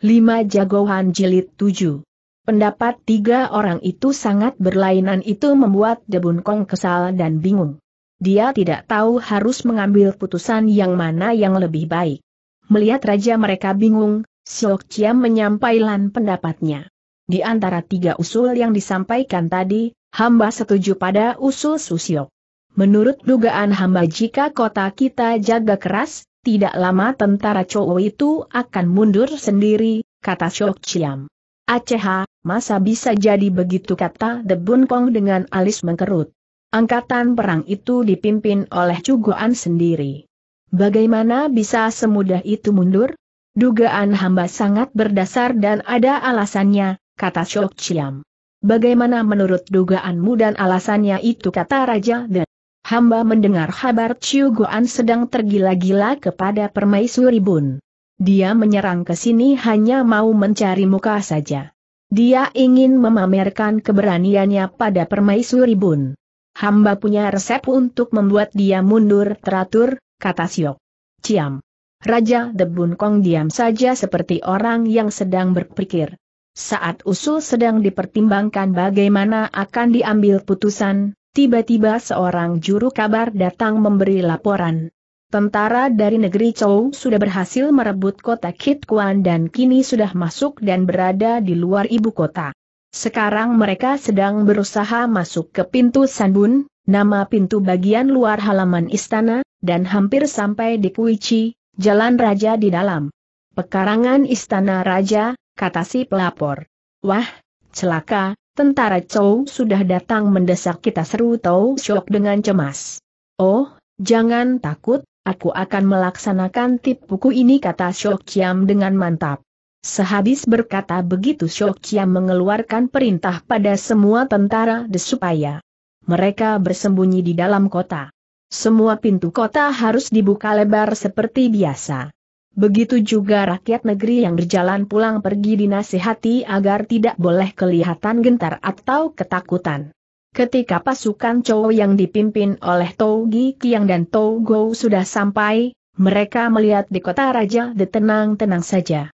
5 Jagoan Jilid 7 Pendapat tiga orang itu sangat berlainan itu membuat Debun Kong kesal dan bingung. Dia tidak tahu harus mengambil putusan yang mana yang lebih baik. Melihat raja mereka bingung, Siok Chiam menyampaikan pendapatnya. Di antara tiga usul yang disampaikan tadi, hamba setuju pada usul Susiok. Menurut dugaan hamba jika kota kita jaga keras, tidak lama tentara Chou itu akan mundur sendiri, kata Shok Chiam. Aceh, masa bisa jadi begitu kata The Bun Kong dengan alis mengkerut. Angkatan perang itu dipimpin oleh cuguan sendiri. Bagaimana bisa semudah itu mundur? Dugaan hamba sangat berdasar dan ada alasannya, kata Shok Chiam. Bagaimana menurut dugaanmu dan alasannya itu kata Raja The hamba mendengar kabar Chiu Guan sedang tergila-gila kepada permaisuri Bun. Dia menyerang ke sini hanya mau mencari muka saja. Dia ingin memamerkan keberaniannya pada permaisuri Bun. Hamba punya resep untuk membuat dia mundur teratur, kata Siok. Ciam. Raja Debun Kong diam saja seperti orang yang sedang berpikir. Saat usul sedang dipertimbangkan bagaimana akan diambil putusan, Tiba-tiba seorang juru kabar datang memberi laporan. Tentara dari negeri Chou sudah berhasil merebut kota Kit Kuan dan kini sudah masuk dan berada di luar ibu kota. Sekarang mereka sedang berusaha masuk ke pintu Sanbun, nama pintu bagian luar halaman istana, dan hampir sampai di Kuichi, jalan raja di dalam. Pekarangan istana raja, kata si pelapor. Wah, celaka, Tentara Chow sudah datang mendesak kita seru Tau Shok dengan cemas. Oh, jangan takut, aku akan melaksanakan tipuku ini kata Shok Chiam dengan mantap. Sehabis berkata begitu Shok Chiam mengeluarkan perintah pada semua tentara supaya mereka bersembunyi di dalam kota. Semua pintu kota harus dibuka lebar seperti biasa. Begitu juga rakyat negeri yang berjalan pulang pergi dinasihati agar tidak boleh kelihatan gentar atau ketakutan. Ketika pasukan Chow yang dipimpin oleh Tou Gi Kiang dan Tou Go sudah sampai, mereka melihat di kota raja de tenang-tenang saja.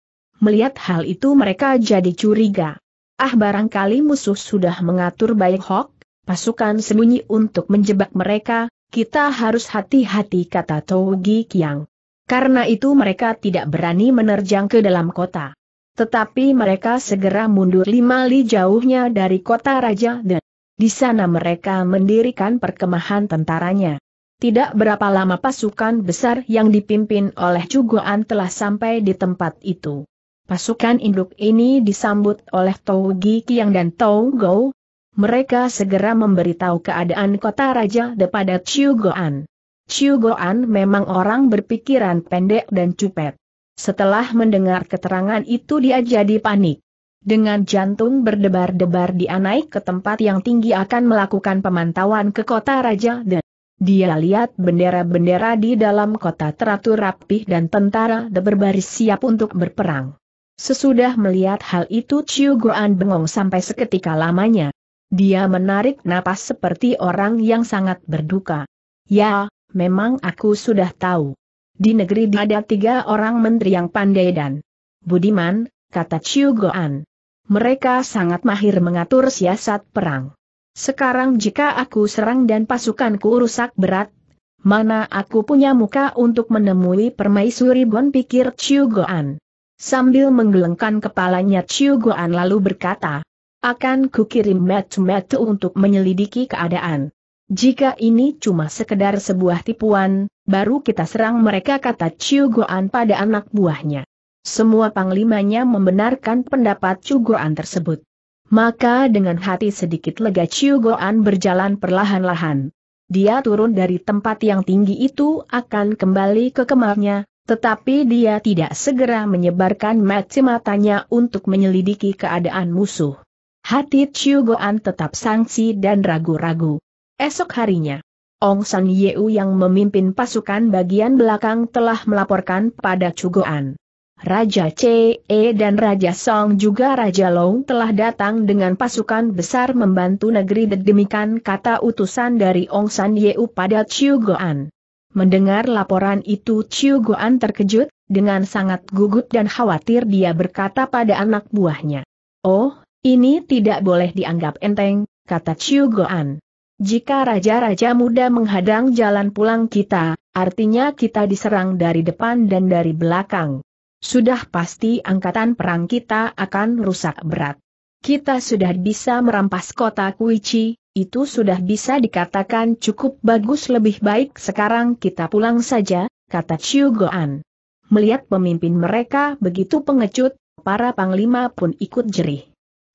Melihat hal itu mereka jadi curiga. Ah barangkali musuh sudah mengatur baik Hok, pasukan sembunyi untuk menjebak mereka, kita harus hati-hati kata Tou Gi Kiang. Karena itu mereka tidak berani menerjang ke dalam kota. Tetapi mereka segera mundur lima li jauhnya dari kota Raja Dan. Di sana mereka mendirikan perkemahan tentaranya. Tidak berapa lama pasukan besar yang dipimpin oleh Cugoan telah sampai di tempat itu. Pasukan induk ini disambut oleh Tau Gi Kiang dan Tau Gou. Mereka segera memberitahu keadaan kota Raja kepada Cugoan. Chiu Goan memang orang berpikiran pendek dan cupet. Setelah mendengar keterangan itu dia jadi panik. Dengan jantung berdebar-debar dia naik ke tempat yang tinggi akan melakukan pemantauan ke kota Raja dan dia lihat bendera-bendera di dalam kota teratur rapih dan tentara berbaris siap untuk berperang. Sesudah melihat hal itu Chiu Goan bengong sampai seketika lamanya. Dia menarik napas seperti orang yang sangat berduka. Ya, memang aku sudah tahu. Di negeri ada tiga orang menteri yang pandai dan budiman, kata Chiu Goan. Mereka sangat mahir mengatur siasat perang. Sekarang jika aku serang dan pasukanku rusak berat, mana aku punya muka untuk menemui permaisuri Bon pikir Chiu Goan. Sambil menggelengkan kepalanya Chiu Goan lalu berkata, akan kukirim metu-metu untuk menyelidiki keadaan. Jika ini cuma sekedar sebuah tipuan, baru kita serang mereka kata Chiu Goan pada anak buahnya. Semua panglimanya membenarkan pendapat Chiu Goan tersebut. Maka dengan hati sedikit lega Chiu Goan berjalan perlahan-lahan. Dia turun dari tempat yang tinggi itu akan kembali ke kemarnya, tetapi dia tidak segera menyebarkan mata matanya untuk menyelidiki keadaan musuh. Hati Chiu Goan tetap sangsi dan ragu-ragu. Esok harinya, Ong San Yeu yang memimpin pasukan bagian belakang telah melaporkan pada Cugoan. Raja CE dan Raja Song juga Raja Long telah datang dengan pasukan besar membantu negeri demikian kata utusan dari Ong San Yeu pada Chiu Goan. Mendengar laporan itu Chiu Goan terkejut, dengan sangat gugup dan khawatir dia berkata pada anak buahnya. Oh, ini tidak boleh dianggap enteng, kata Chiu Goan. Jika raja-raja muda menghadang jalan pulang kita, artinya kita diserang dari depan dan dari belakang. Sudah pasti angkatan perang kita akan rusak berat. Kita sudah bisa merampas kota Kuichi, itu sudah bisa dikatakan cukup bagus lebih baik sekarang kita pulang saja, kata Chiu Goan. Melihat pemimpin mereka begitu pengecut, para panglima pun ikut jerih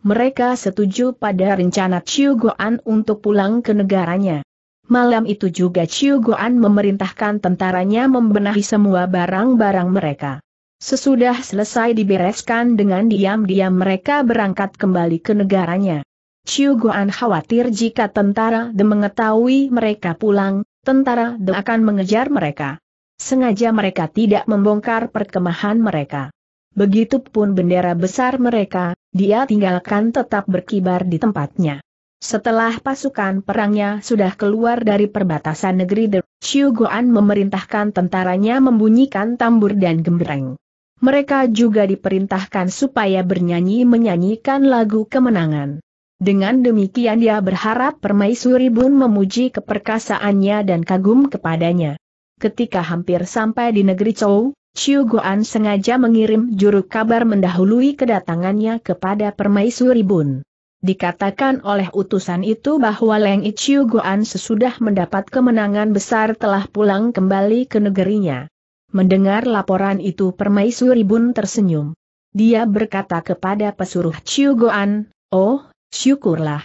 mereka setuju pada rencana Chiu Goan untuk pulang ke negaranya. Malam itu juga Chiu Goan memerintahkan tentaranya membenahi semua barang-barang mereka. Sesudah selesai dibereskan dengan diam-diam mereka berangkat kembali ke negaranya. Chiu Goan khawatir jika tentara de mengetahui mereka pulang, tentara de akan mengejar mereka. Sengaja mereka tidak membongkar perkemahan mereka begitupun bendera besar mereka, dia tinggalkan tetap berkibar di tempatnya. Setelah pasukan perangnya sudah keluar dari perbatasan negeri The Xiu Guan memerintahkan tentaranya membunyikan tambur dan gembreng. Mereka juga diperintahkan supaya bernyanyi menyanyikan lagu kemenangan. Dengan demikian dia berharap permaisuri Bun memuji keperkasaannya dan kagum kepadanya. Ketika hampir sampai di negeri Chou, Chiu Guan sengaja mengirim juru kabar mendahului kedatangannya kepada Permaisuri Bun. Dikatakan oleh utusan itu bahwa Leng Chiu Guan sesudah mendapat kemenangan besar telah pulang kembali ke negerinya. Mendengar laporan itu Permaisuri Bun tersenyum. Dia berkata kepada pesuruh Chiu Guan, Oh, syukurlah.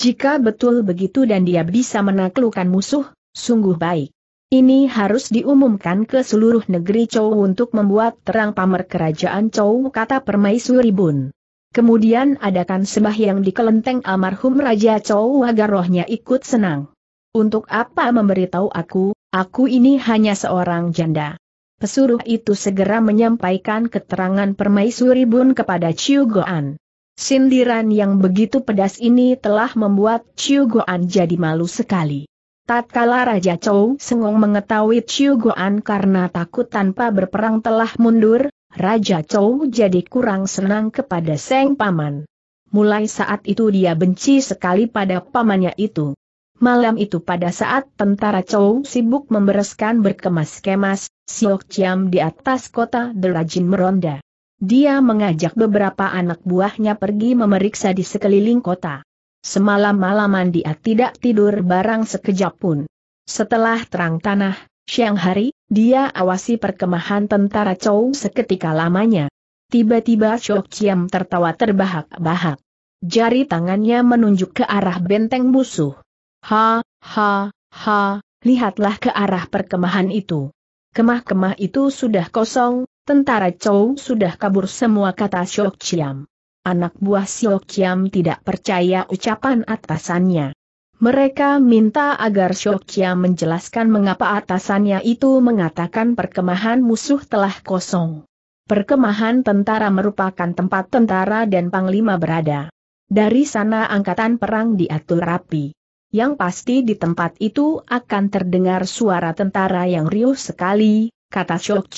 Jika betul begitu dan dia bisa menaklukkan musuh, sungguh baik. Ini harus diumumkan ke seluruh negeri Chow untuk membuat terang pamer kerajaan Chow kata Permaisuri Bun. Kemudian adakan sembahyang di kelenteng almarhum Raja Chow agar rohnya ikut senang. Untuk apa memberitahu aku, aku ini hanya seorang janda. Pesuruh itu segera menyampaikan keterangan permaisuri bun kepada Chiu Goan. Sindiran yang begitu pedas ini telah membuat Chiu Goan jadi malu sekali. Tatkala Raja Chou Sengong mengetahui Chiu Goan karena takut tanpa berperang telah mundur, Raja Chou jadi kurang senang kepada Seng Paman. Mulai saat itu dia benci sekali pada pamannya itu. Malam itu pada saat tentara Chou sibuk membereskan berkemas-kemas, Siok Chiam di atas kota Derajin meronda. Dia mengajak beberapa anak buahnya pergi memeriksa di sekeliling kota. Semalam-malaman dia tidak tidur barang sekejap pun. Setelah terang tanah, siang hari, dia awasi perkemahan tentara Chou seketika lamanya. Tiba-tiba Chok Chiam tertawa terbahak-bahak. Jari tangannya menunjuk ke arah benteng musuh. Ha, ha, ha, lihatlah ke arah perkemahan itu. Kemah-kemah itu sudah kosong, tentara Chou sudah kabur semua kata Chok Chiam. Anak buah Sio tidak percaya ucapan atasannya. Mereka minta agar Sio menjelaskan mengapa atasannya itu mengatakan perkemahan musuh telah kosong. Perkemahan tentara merupakan tempat tentara dan panglima berada. Dari sana angkatan perang diatur rapi. Yang pasti di tempat itu akan terdengar suara tentara yang riuh sekali, kata Shok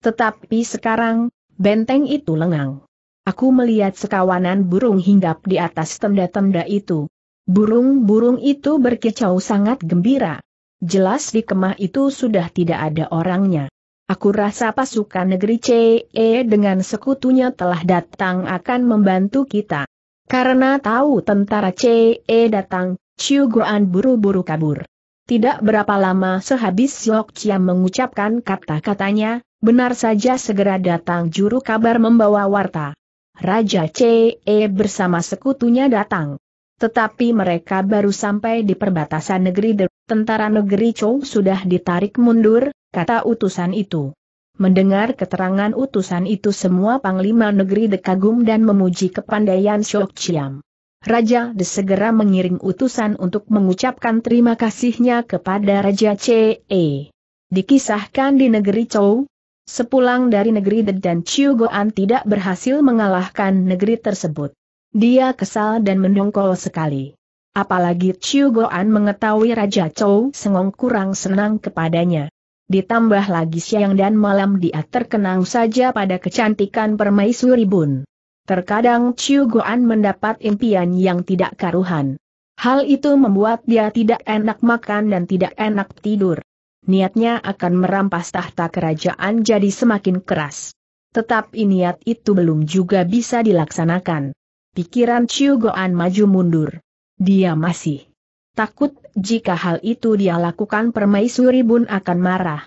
Tetapi sekarang, benteng itu lengang. Aku melihat sekawanan burung hinggap di atas tenda-tenda itu. Burung-burung itu berkicau sangat gembira. Jelas di kemah itu sudah tidak ada orangnya. Aku rasa pasukan negeri CE dengan sekutunya telah datang akan membantu kita. Karena tahu tentara CE datang, Chiu Guan buru-buru kabur. Tidak berapa lama sehabis Yok Chiam mengucapkan kata-katanya, benar saja segera datang juru kabar membawa warta. Raja CE bersama sekutunya datang. Tetapi mereka baru sampai di perbatasan negeri De, tentara negeri Chou sudah ditarik mundur, kata utusan itu. Mendengar keterangan utusan itu semua panglima negeri De dan memuji kepandaian Shok Chiam. Raja De segera mengiring utusan untuk mengucapkan terima kasihnya kepada Raja CE. Dikisahkan di negeri Chou, Sepulang dari negeri The dan Chiu Goan tidak berhasil mengalahkan negeri tersebut. Dia kesal dan mendongkol sekali. Apalagi Chiu Goan mengetahui Raja Chou Sengong kurang senang kepadanya. Ditambah lagi siang dan malam dia terkenang saja pada kecantikan permaisuri bun. Terkadang Chiu Goan mendapat impian yang tidak karuhan. Hal itu membuat dia tidak enak makan dan tidak enak tidur niatnya akan merampas tahta kerajaan jadi semakin keras. Tetapi niat itu belum juga bisa dilaksanakan. Pikiran Chiu Goan maju mundur. Dia masih takut jika hal itu dia lakukan permaisuri Bun akan marah.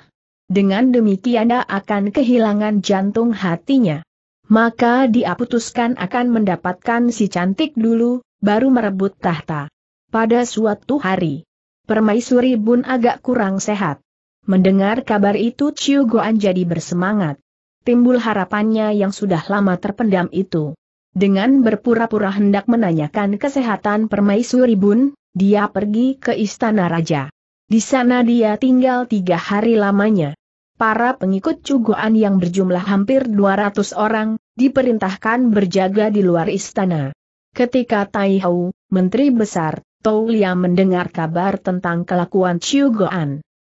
Dengan demikian dia akan kehilangan jantung hatinya. Maka dia putuskan akan mendapatkan si cantik dulu, baru merebut tahta. Pada suatu hari, permaisuri Bun agak kurang sehat. Mendengar kabar itu Chiu Goan jadi bersemangat. Timbul harapannya yang sudah lama terpendam itu. Dengan berpura-pura hendak menanyakan kesehatan permaisuri Bun, dia pergi ke istana raja. Di sana dia tinggal tiga hari lamanya. Para pengikut Cugoan yang berjumlah hampir 200 orang, diperintahkan berjaga di luar istana. Ketika Tai Hou, Menteri Besar, Tou Lia mendengar kabar tentang kelakuan Ciu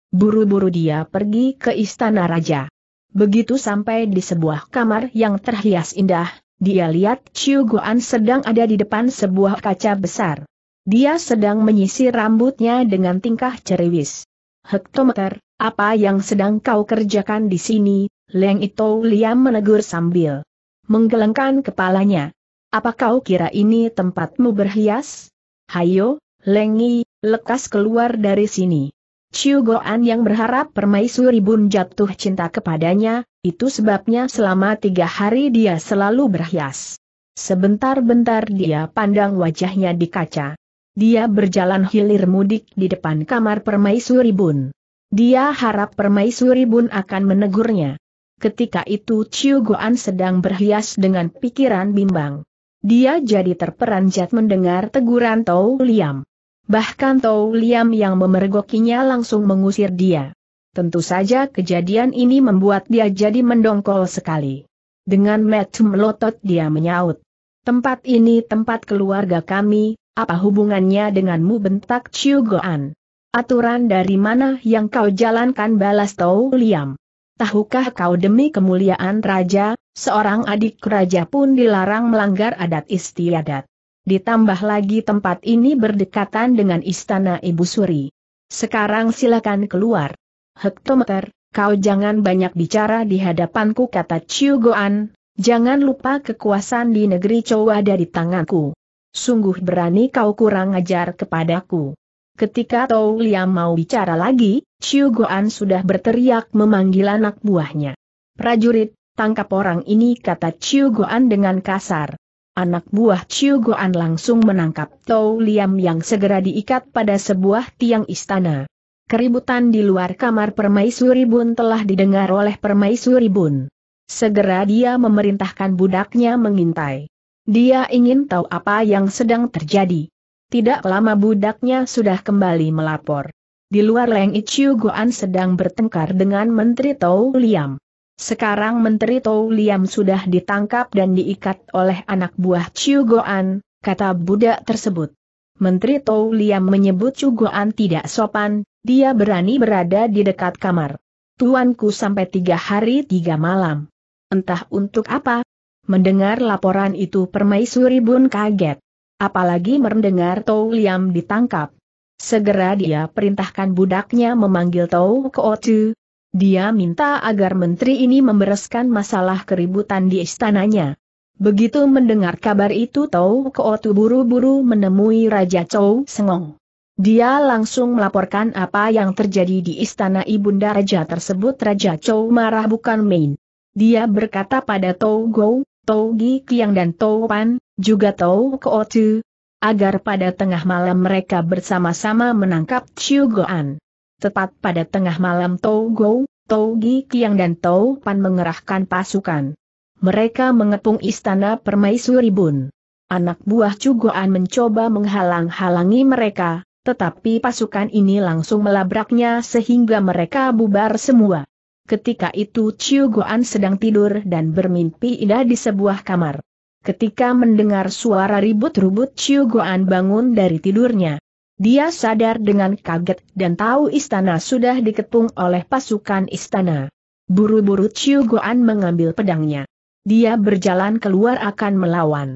Buru-buru dia pergi ke istana raja. Begitu sampai di sebuah kamar yang terhias indah, dia lihat Chiu Guan sedang ada di depan sebuah kaca besar. Dia sedang menyisir rambutnya dengan tingkah ceriwis. Hektometer, apa yang sedang kau kerjakan di sini? Leng Ito Liam menegur sambil menggelengkan kepalanya. Apa kau kira ini tempatmu berhias? Hayo, Lengi, lekas keluar dari sini. Chiu Goan yang berharap permaisuri Bun jatuh cinta kepadanya, itu sebabnya selama tiga hari dia selalu berhias. Sebentar-bentar dia pandang wajahnya di kaca. Dia berjalan hilir mudik di depan kamar permaisuri Bun. Dia harap permaisuri Bun akan menegurnya. Ketika itu Chiu Goan sedang berhias dengan pikiran bimbang. Dia jadi terperanjat mendengar teguran Tau Liam. Bahkan Tou Liam yang memergokinya langsung mengusir dia. Tentu saja kejadian ini membuat dia jadi mendongkol sekali. Dengan metu melotot dia menyaut. Tempat ini tempat keluarga kami, apa hubungannya denganmu bentak Chiu Goan? Aturan dari mana yang kau jalankan balas Tou Liam? Tahukah kau demi kemuliaan raja, seorang adik raja pun dilarang melanggar adat istiadat. Ditambah lagi tempat ini berdekatan dengan istana Ibu Suri. Sekarang silakan keluar. Hektometer, kau jangan banyak bicara di hadapanku kata Chiu Goan, jangan lupa kekuasaan di negeri ada di tanganku. Sungguh berani kau kurang ajar kepadaku. Ketika Tou Liam mau bicara lagi, Chiu Goan sudah berteriak memanggil anak buahnya. Prajurit, tangkap orang ini kata Chiu Goan dengan kasar anak buah Chiu Goan langsung menangkap Tou Liam yang segera diikat pada sebuah tiang istana. Keributan di luar kamar permaisuri Bun telah didengar oleh permaisuri Bun. Segera dia memerintahkan budaknya mengintai. Dia ingin tahu apa yang sedang terjadi. Tidak lama budaknya sudah kembali melapor. Di luar Leng Ichiu Goan sedang bertengkar dengan Menteri Tou Liam. Sekarang Menteri Tou Liam sudah ditangkap dan diikat oleh anak buah Chiu Goan, kata budak tersebut. Menteri Tou Liam menyebut Chiu Goan tidak sopan, dia berani berada di dekat kamar. Tuanku sampai tiga hari tiga malam. Entah untuk apa. Mendengar laporan itu permaisuri pun kaget. Apalagi mendengar Tou Liam ditangkap. Segera dia perintahkan budaknya memanggil Tou Kootu, dia minta agar menteri ini membereskan masalah keributan di istananya. Begitu mendengar kabar itu Tau Kootu buru-buru menemui Raja Chou Sengong. Dia langsung melaporkan apa yang terjadi di istana Ibunda Raja tersebut Raja Chou marah bukan main. Dia berkata pada Tau Gou, Tau Gi Kiang dan Tau Pan, juga Tau Kootu, agar pada tengah malam mereka bersama-sama menangkap Chiu Goan. Tepat pada tengah malam Tou Togi, Tou Gi Kiang dan Tou Pan mengerahkan pasukan. Mereka mengepung istana Permaisuri Bun. Anak buah Cugoan mencoba menghalang-halangi mereka, tetapi pasukan ini langsung melabraknya sehingga mereka bubar semua. Ketika itu Cugoan sedang tidur dan bermimpi indah di sebuah kamar. Ketika mendengar suara ribut-ribut Cugoan bangun dari tidurnya. Dia sadar dengan kaget dan tahu istana sudah diketung oleh pasukan istana. Buru-buru Chiu Goan mengambil pedangnya. Dia berjalan keluar akan melawan.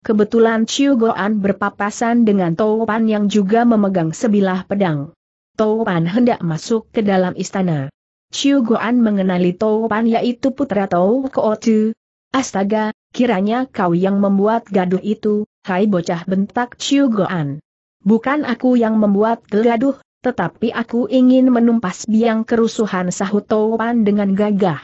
Kebetulan Chiu Goan berpapasan dengan Toupan yang juga memegang sebilah pedang. Toupan hendak masuk ke dalam istana. Chiu Goan mengenali Toupan yaitu putra Tou Kootu. Astaga, kiranya kau yang membuat gaduh itu, hai bocah bentak Chiu Goan. Bukan aku yang membuat geladuh, tetapi aku ingin menumpas biang kerusuhan sahut Toupan dengan gagah.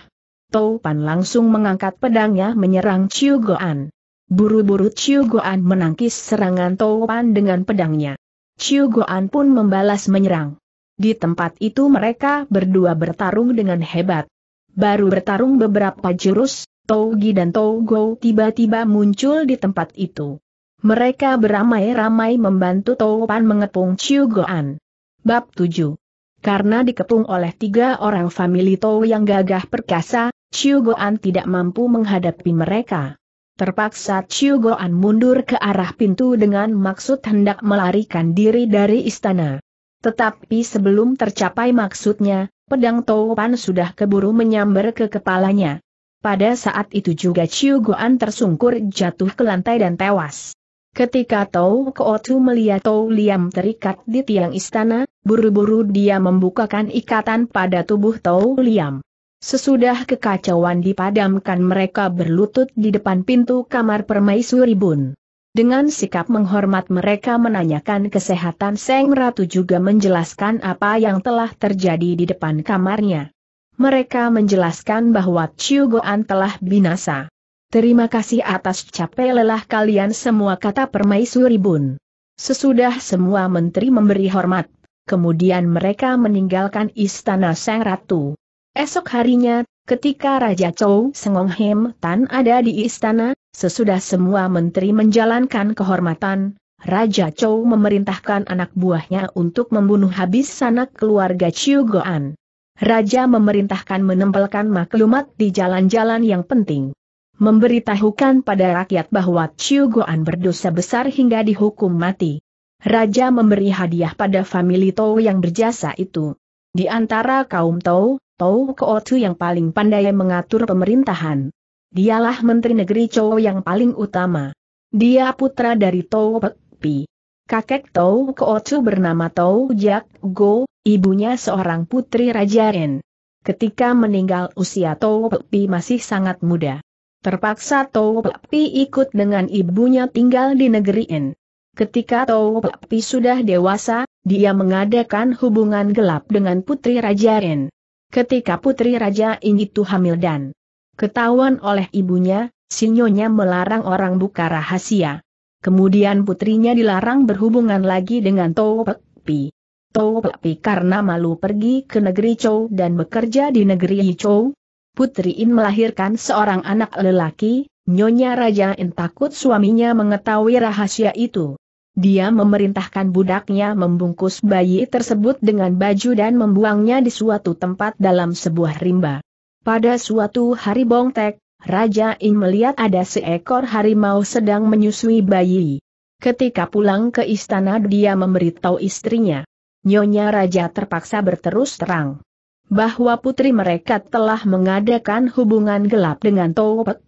Toupan langsung mengangkat pedangnya menyerang Chiu Goan. Buru-buru Chiu Goan menangkis serangan Toupan dengan pedangnya. Chiu Goan pun membalas menyerang. Di tempat itu mereka berdua bertarung dengan hebat. Baru bertarung beberapa jurus, Tougi dan Tougo tiba-tiba muncul di tempat itu. Mereka beramai-ramai membantu Toupan mengepung Chiu Goan. Bab 7 Karena dikepung oleh tiga orang famili Tou yang gagah perkasa, Chiu Goan tidak mampu menghadapi mereka. Terpaksa Chiu Goan mundur ke arah pintu dengan maksud hendak melarikan diri dari istana. Tetapi sebelum tercapai maksudnya, pedang Toupan sudah keburu menyambar ke kepalanya. Pada saat itu juga Chiu Goan tersungkur jatuh ke lantai dan tewas. Ketika Tau Kootu melihat Tau Liam terikat di tiang istana, buru-buru dia membukakan ikatan pada tubuh Tau Liam. Sesudah kekacauan dipadamkan mereka berlutut di depan pintu kamar permaisuri Bun. Dengan sikap menghormat mereka menanyakan kesehatan Seng Ratu juga menjelaskan apa yang telah terjadi di depan kamarnya. Mereka menjelaskan bahwa Chiu Goan telah binasa. Terima kasih atas capek lelah kalian semua kata permaisuri bun. Sesudah semua menteri memberi hormat, kemudian mereka meninggalkan istana sang ratu. Esok harinya, ketika Raja Chou Hem Tan ada di istana, sesudah semua menteri menjalankan kehormatan, Raja Chou memerintahkan anak buahnya untuk membunuh habis sanak keluarga Chiu Goan. Raja memerintahkan menempelkan maklumat di jalan-jalan yang penting memberitahukan pada rakyat bahwa Chiu Goan berdosa besar hingga dihukum mati. Raja memberi hadiah pada famili Tou yang berjasa itu. Di antara kaum Tou, Tou Kootu yang paling pandai mengatur pemerintahan. Dialah Menteri Negeri Chou yang paling utama. Dia putra dari Tou Pek Pi. Kakek Tou Kootu bernama Tou Jak Go, ibunya seorang putri Raja En. Ketika meninggal usia Tou Pek masih sangat muda. Terpaksa Tau Papi ikut dengan ibunya tinggal di negeri N. Ketika Tau Papi sudah dewasa, dia mengadakan hubungan gelap dengan putri Raja N. Ketika putri Raja ini itu hamil dan ketahuan oleh ibunya, sinyonya melarang orang buka rahasia. Kemudian putrinya dilarang berhubungan lagi dengan Tau Papi. Tau Papi karena malu pergi ke negeri Chou dan bekerja di negeri Chou, Putri In melahirkan seorang anak lelaki, Nyonya Raja In takut suaminya mengetahui rahasia itu. Dia memerintahkan budaknya membungkus bayi tersebut dengan baju dan membuangnya di suatu tempat dalam sebuah rimba. Pada suatu hari Bongtek, Raja In melihat ada seekor harimau sedang menyusui bayi. Ketika pulang ke istana dia memberitahu istrinya. Nyonya Raja terpaksa berterus terang bahwa putri mereka telah mengadakan hubungan gelap dengan Topet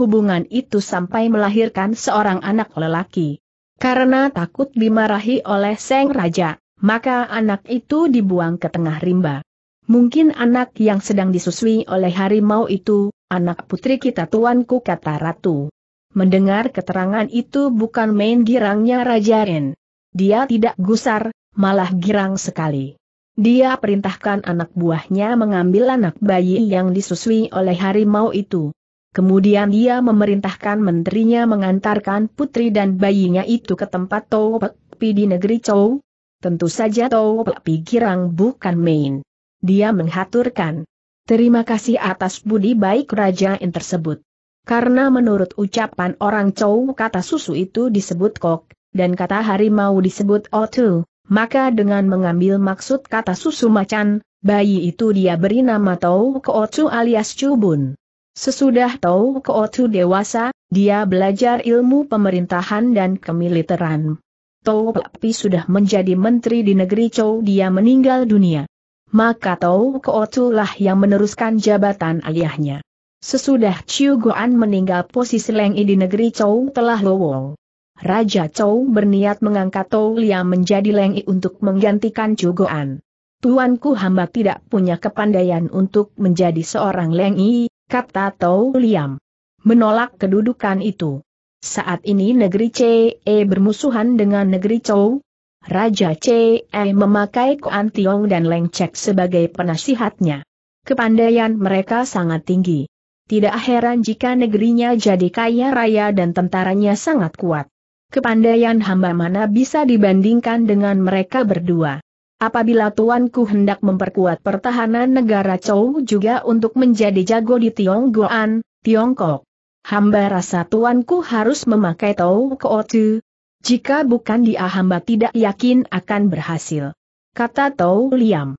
Hubungan itu sampai melahirkan seorang anak lelaki. Karena takut dimarahi oleh Seng Raja, maka anak itu dibuang ke tengah rimba. Mungkin anak yang sedang disusui oleh harimau itu, anak putri kita tuanku kata ratu. Mendengar keterangan itu bukan main girangnya Raja Ren. Dia tidak gusar, malah girang sekali. Dia perintahkan anak buahnya mengambil anak bayi yang disusui oleh harimau itu. Kemudian dia memerintahkan menterinya mengantarkan putri dan bayinya itu ke tempat Tau Pekpi di negeri Chou. Tentu saja Tau Pekpi girang bukan main. Dia menghaturkan. Terima kasih atas budi baik Raja rajain tersebut. Karena menurut ucapan orang Chou kata susu itu disebut kok, dan kata harimau disebut otu. Maka dengan mengambil maksud kata susu macan, bayi itu dia beri nama Tau Kootsu alias Cubun. Sesudah Tau Kootsu dewasa, dia belajar ilmu pemerintahan dan kemiliteran. Tau tapi sudah menjadi menteri di negeri Chou dia meninggal dunia. Maka Tau Kootsu lah yang meneruskan jabatan ayahnya. Sesudah Chiu Guan meninggal posisi Leng I di negeri Chou telah lowong. Raja Chou berniat mengangkat Tou Liam menjadi lengi untuk menggantikan Cugoan. Tuanku hamba tidak punya kepandaian untuk menjadi seorang lengi, kata Tou Liam. Menolak kedudukan itu. Saat ini negeri CE bermusuhan dengan negeri Chou. Raja CE memakai Koan Tiong dan Leng Cek sebagai penasihatnya. Kepandaian mereka sangat tinggi. Tidak heran jika negerinya jadi kaya raya dan tentaranya sangat kuat kepandaian hamba mana bisa dibandingkan dengan mereka berdua. Apabila tuanku hendak memperkuat pertahanan negara Chow juga untuk menjadi jago di Tionggoan, Tiongkok. Hamba rasa tuanku harus memakai Tau Kootu. Jika bukan dia hamba tidak yakin akan berhasil. Kata Tau Liam.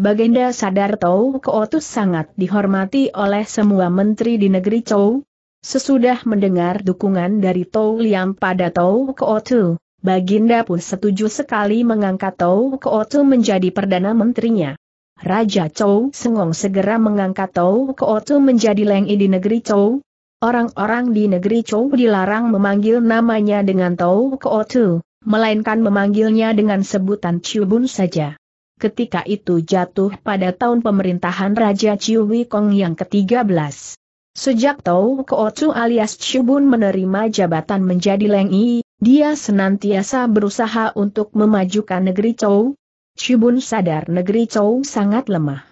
Baginda sadar Tau Kootu sangat dihormati oleh semua menteri di negeri Chow, Sesudah mendengar dukungan dari Tou Liam pada Tou Kootu, Baginda pun setuju sekali mengangkat Tou Kootu menjadi Perdana Menterinya. Raja Chou Sengong segera mengangkat Tou Kootu menjadi Leng di negeri Chou. Orang-orang di negeri Chou dilarang memanggil namanya dengan Tou Kootu, melainkan memanggilnya dengan sebutan Chubun saja. Ketika itu jatuh pada tahun pemerintahan Raja Chiu Kong yang ke-13. Sejak Tau Kootsu alias Shubun menerima jabatan menjadi Leng Yi, dia senantiasa berusaha untuk memajukan negeri Chou. Shubun sadar negeri Chou sangat lemah.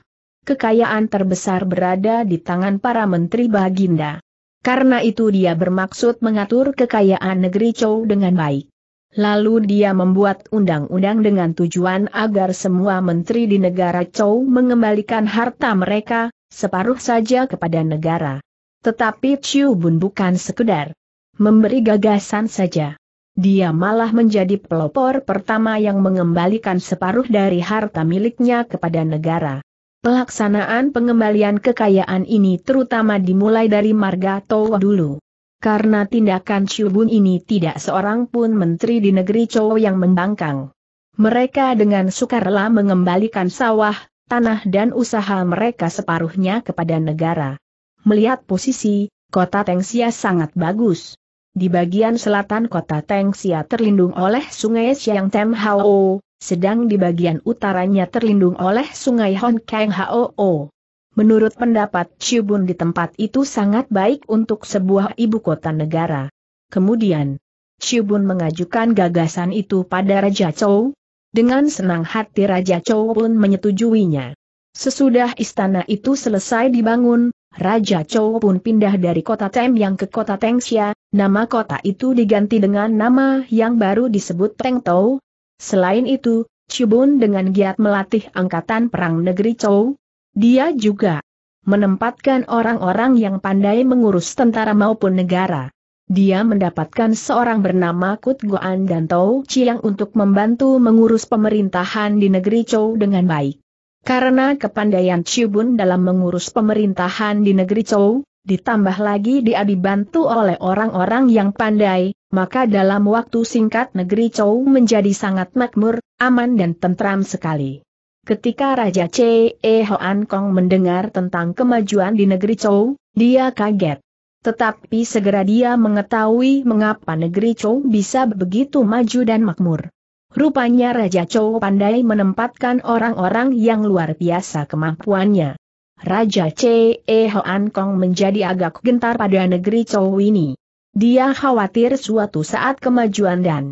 Kekayaan terbesar berada di tangan para menteri Baginda. Karena itu dia bermaksud mengatur kekayaan negeri Chou dengan baik. Lalu dia membuat undang-undang dengan tujuan agar semua menteri di negara Chou mengembalikan harta mereka, separuh saja kepada negara. Tetapi Chiu Bun bukan sekedar memberi gagasan saja. Dia malah menjadi pelopor pertama yang mengembalikan separuh dari harta miliknya kepada negara. Pelaksanaan pengembalian kekayaan ini terutama dimulai dari Marga Towa dulu. Karena tindakan Chiu Bun ini tidak seorang pun menteri di negeri Chou yang membangkang. Mereka dengan sukarela mengembalikan sawah, tanah dan usaha mereka separuhnya kepada negara. Melihat posisi, kota Tengsia sangat bagus. Di bagian selatan kota Tengsia terlindung oleh sungai Siang Tem Hao, sedang di bagian utaranya terlindung oleh sungai Hon Kang Hao. Menurut pendapat Chibun di tempat itu sangat baik untuk sebuah ibu kota negara. Kemudian, Chibun mengajukan gagasan itu pada Raja Chou. Dengan senang hati Raja Chou pun menyetujuinya. Sesudah istana itu selesai dibangun, Raja Chou pun pindah dari kota Tem yang ke kota Tengxia, nama kota itu diganti dengan nama yang baru disebut Tengtou. Selain itu, Chubun dengan giat melatih angkatan perang negeri Chou. Dia juga menempatkan orang-orang yang pandai mengurus tentara maupun negara. Dia mendapatkan seorang bernama Kut Goan dan Tou Chiang untuk membantu mengurus pemerintahan di negeri Chou dengan baik. Karena kepandaian Chubun dalam mengurus pemerintahan di negeri Chou, ditambah lagi dia dibantu oleh orang-orang yang pandai, maka dalam waktu singkat negeri Chou menjadi sangat makmur, aman dan tentram sekali. Ketika Raja C. E. Hoan Kong mendengar tentang kemajuan di negeri Chou, dia kaget. Tetapi segera dia mengetahui mengapa negeri Chou bisa begitu maju dan makmur. Rupanya Raja Chow pandai menempatkan orang-orang yang luar biasa kemampuannya. Raja C.E. An Kong menjadi agak gentar pada negeri Chow ini. Dia khawatir suatu saat kemajuan dan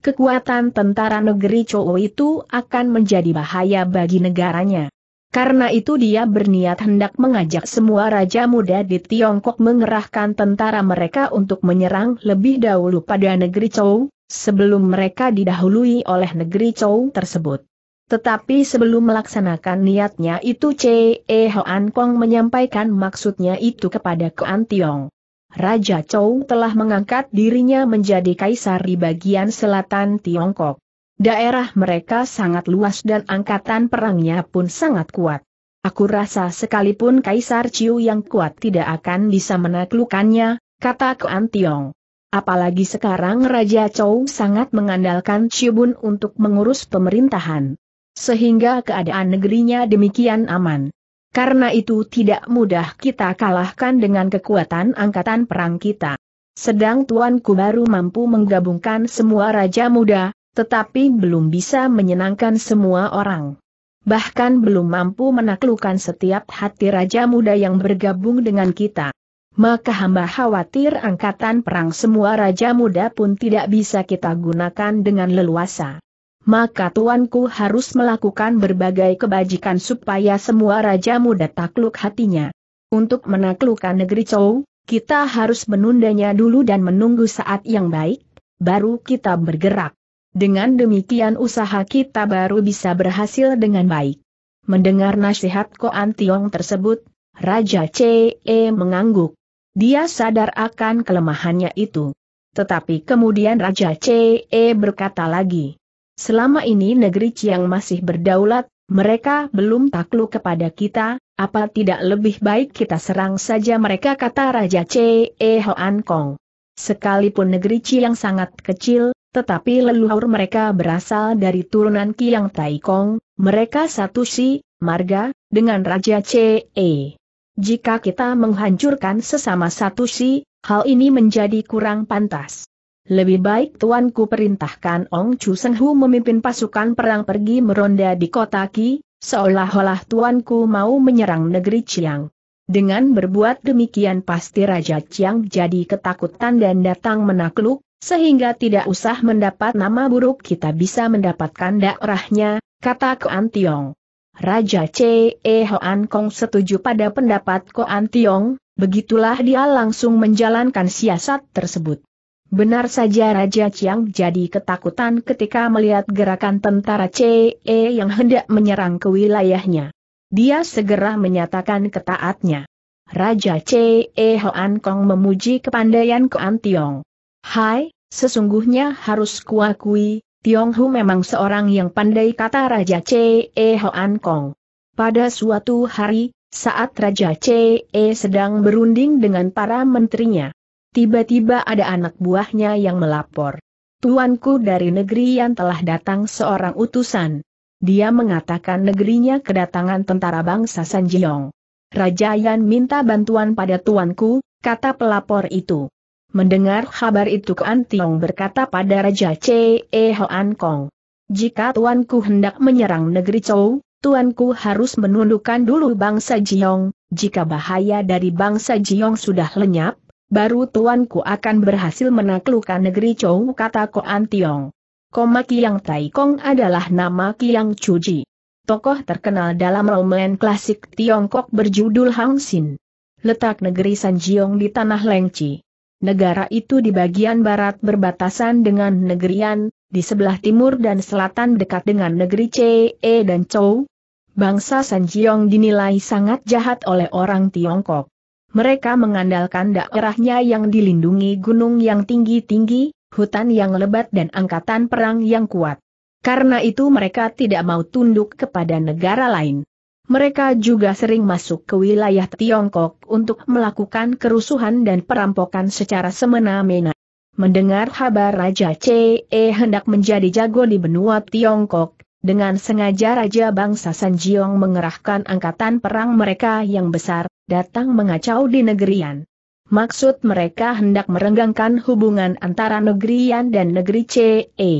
kekuatan tentara negeri Chow itu akan menjadi bahaya bagi negaranya. Karena itu dia berniat hendak mengajak semua raja muda di Tiongkok mengerahkan tentara mereka untuk menyerang lebih dahulu pada negeri Chow, sebelum mereka didahului oleh negeri Chou tersebut. Tetapi sebelum melaksanakan niatnya itu Che E Hoan Kong menyampaikan maksudnya itu kepada Koan Tiong. Raja Chou telah mengangkat dirinya menjadi kaisar di bagian selatan Tiongkok. Daerah mereka sangat luas dan angkatan perangnya pun sangat kuat. Aku rasa sekalipun Kaisar Ciu yang kuat tidak akan bisa menaklukkannya, kata Koan Tiong. Apalagi sekarang Raja Chou sangat mengandalkan Chibun untuk mengurus pemerintahan. Sehingga keadaan negerinya demikian aman. Karena itu tidak mudah kita kalahkan dengan kekuatan angkatan perang kita. Sedang tuanku baru mampu menggabungkan semua raja muda, tetapi belum bisa menyenangkan semua orang. Bahkan belum mampu menaklukkan setiap hati raja muda yang bergabung dengan kita maka hamba khawatir angkatan perang semua raja muda pun tidak bisa kita gunakan dengan leluasa. Maka tuanku harus melakukan berbagai kebajikan supaya semua raja muda takluk hatinya. Untuk menaklukkan negeri Chou, kita harus menundanya dulu dan menunggu saat yang baik, baru kita bergerak. Dengan demikian usaha kita baru bisa berhasil dengan baik. Mendengar nasihat Koan Tiong tersebut, Raja CE mengangguk. Dia sadar akan kelemahannya itu. Tetapi kemudian Raja CE berkata lagi. Selama ini negeri Chiang masih berdaulat, mereka belum takluk kepada kita, apa tidak lebih baik kita serang saja mereka kata Raja CE Hoan Kong. Sekalipun negeri Chiang sangat kecil, tetapi leluhur mereka berasal dari turunan Kiang Tai Kong, mereka satu si, marga, dengan Raja CE. Jika kita menghancurkan sesama satu si, hal ini menjadi kurang pantas. Lebih baik tuanku perintahkan Ong Chu Seng Hu memimpin pasukan perang pergi meronda di kota Ki, seolah-olah tuanku mau menyerang negeri Chiang. Dengan berbuat demikian pasti Raja Chiang jadi ketakutan dan datang menakluk, sehingga tidak usah mendapat nama buruk kita bisa mendapatkan daerahnya, kata Kuan Tiong. Raja C. E. Hoan Kong setuju pada pendapat Koan Tiong, begitulah dia langsung menjalankan siasat tersebut. Benar saja Raja Chiang jadi ketakutan ketika melihat gerakan tentara CE yang hendak menyerang ke wilayahnya. Dia segera menyatakan ketaatnya. Raja CE Hoan Kong memuji kepandaian Koan Tiong. Hai, sesungguhnya harus kuakui, Tiong Hu memang seorang yang pandai kata Raja C.E. E Hoan Kong. Pada suatu hari, saat Raja E sedang berunding dengan para menterinya, tiba-tiba ada anak buahnya yang melapor. Tuanku dari negeri yang telah datang seorang utusan. Dia mengatakan negerinya kedatangan tentara bangsa Sanjiong. Raja Yan minta bantuan pada tuanku, kata pelapor itu. Mendengar kabar itu Kuan Tiong berkata pada Raja Chee Hoan Kong. Jika tuanku hendak menyerang negeri Chou, tuanku harus menundukkan dulu bangsa Jiong, jika bahaya dari bangsa Jiong sudah lenyap, baru tuanku akan berhasil menaklukkan negeri Chou kata Ko Tiong. Koma Kiang Tai Kong adalah nama Kiang Cuji. Tokoh terkenal dalam roman klasik Tiongkok berjudul Hang Sin. Letak negeri San Jiong di tanah Lengci. Negara itu di bagian barat berbatasan dengan negeri An, di sebelah timur dan selatan dekat dengan negeri CE dan Chou. Bangsa Sanjiong dinilai sangat jahat oleh orang Tiongkok. Mereka mengandalkan daerahnya yang dilindungi gunung yang tinggi-tinggi, hutan yang lebat dan angkatan perang yang kuat. Karena itu mereka tidak mau tunduk kepada negara lain. Mereka juga sering masuk ke wilayah Tiongkok untuk melakukan kerusuhan dan perampokan secara semena-mena. Mendengar kabar Raja CE e hendak menjadi jago di benua Tiongkok, dengan sengaja Raja Bangsa Sanjiong mengerahkan angkatan perang mereka yang besar, datang mengacau di negerian. Maksud mereka hendak merenggangkan hubungan antara negerian dan negeri CE. E.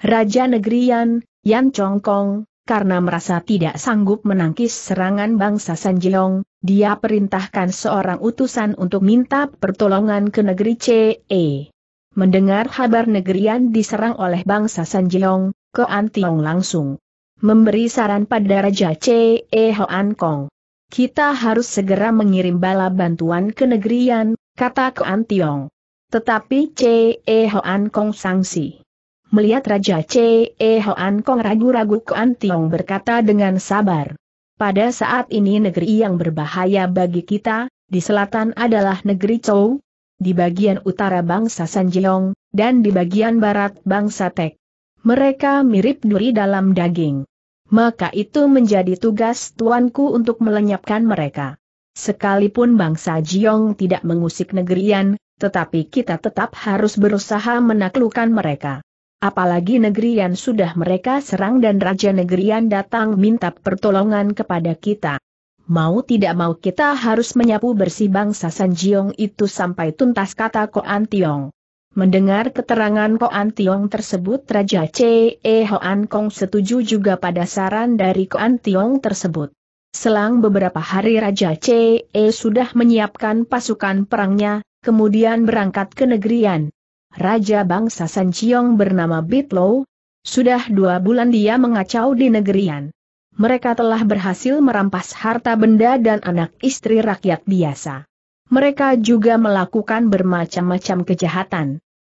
Raja negerian, Yan Chongkong, karena merasa tidak sanggup menangkis serangan bangsa Sanjilong, dia perintahkan seorang utusan untuk minta pertolongan ke negeri CE. Mendengar kabar negerian diserang oleh bangsa Sanjilong, Koan Tiong langsung memberi saran pada Raja CE Hoan Kong. Kita harus segera mengirim bala bantuan ke negerian, kata Koan Tiong. Tetapi CE Hoan Kong sangsi. Melihat Raja C. E. Hoan Kong ragu-ragu Kuan Tiong berkata dengan sabar. Pada saat ini negeri yang berbahaya bagi kita, di selatan adalah negeri Chou, di bagian utara bangsa Sanjeong, dan di bagian barat bangsa Tek. Mereka mirip duri dalam daging. Maka itu menjadi tugas tuanku untuk melenyapkan mereka. Sekalipun bangsa Jiong tidak mengusik negerian, tetapi kita tetap harus berusaha menaklukkan mereka apalagi negerian sudah mereka serang dan raja negerian datang minta pertolongan kepada kita. Mau tidak mau kita harus menyapu bersih bangsa Sanjiong itu sampai tuntas kata Ko Tiong. Mendengar keterangan Ko Tiong tersebut Raja C.E. Hoan Kong setuju juga pada saran dari Ko Tiong tersebut. Selang beberapa hari Raja E sudah menyiapkan pasukan perangnya, kemudian berangkat ke negerian raja bangsa Sanchiong bernama Bitlow. Sudah dua bulan dia mengacau di negerian. Mereka telah berhasil merampas harta benda dan anak istri rakyat biasa. Mereka juga melakukan bermacam-macam kejahatan.